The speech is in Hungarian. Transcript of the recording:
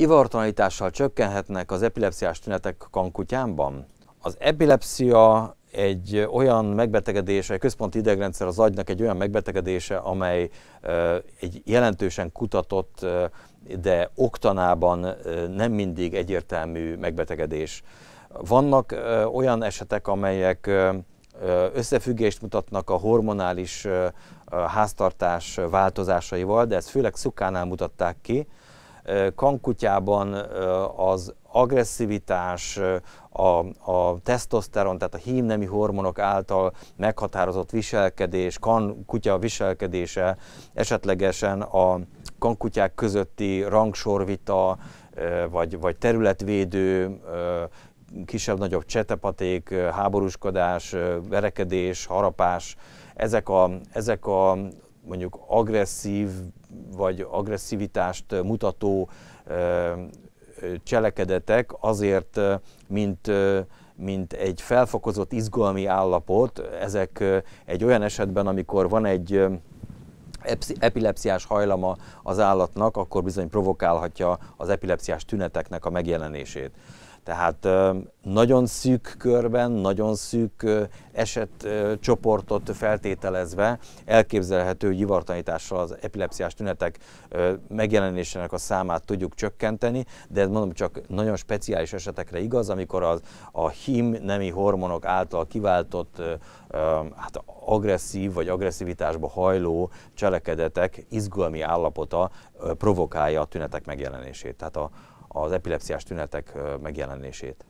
Ivartalanítással csökkenhetnek az epilepsziás tünetek kankutyámban? Az epilepsia egy olyan megbetegedése, egy központi idegrendszer az agynak egy olyan megbetegedése, amely egy jelentősen kutatott, de oktanában nem mindig egyértelmű megbetegedés. Vannak olyan esetek, amelyek összefüggést mutatnak a hormonális háztartás változásaival, de ezt főleg szukánál mutatták ki, kankutyában az agresszivitás, a, a tesztoszteron, tehát a hímnemi hormonok által meghatározott viselkedés, kan kutya viselkedése, esetlegesen a kankutyák közötti rangsorvita, vagy, vagy területvédő, kisebb-nagyobb csetepaték, háborúskodás, verekedés, harapás, ezek a, ezek a mondjuk agresszív vagy agresszivitást mutató cselekedetek azért, mint mint egy felfokozott izgalmi állapot, ezek egy olyan esetben, amikor van egy epilepsziás hajlama az állatnak, akkor bizony provokálhatja az epilepsziás tüneteknek a megjelenését. Tehát nagyon szűk körben, nagyon szűk esetcsoportot feltételezve elképzelhető, hogy ivartanítással az epilepsziás tünetek megjelenésének a számát tudjuk csökkenteni, de ez mondom csak nagyon speciális esetekre igaz, amikor az, a hím nemi hormonok által kiváltott hát agresszív vagy agresszivitásba hajló cselekedetek izgalmi állapota provokálja a tünetek megjelenését. Tehát a, az epilepsziás tünetek megjelenését.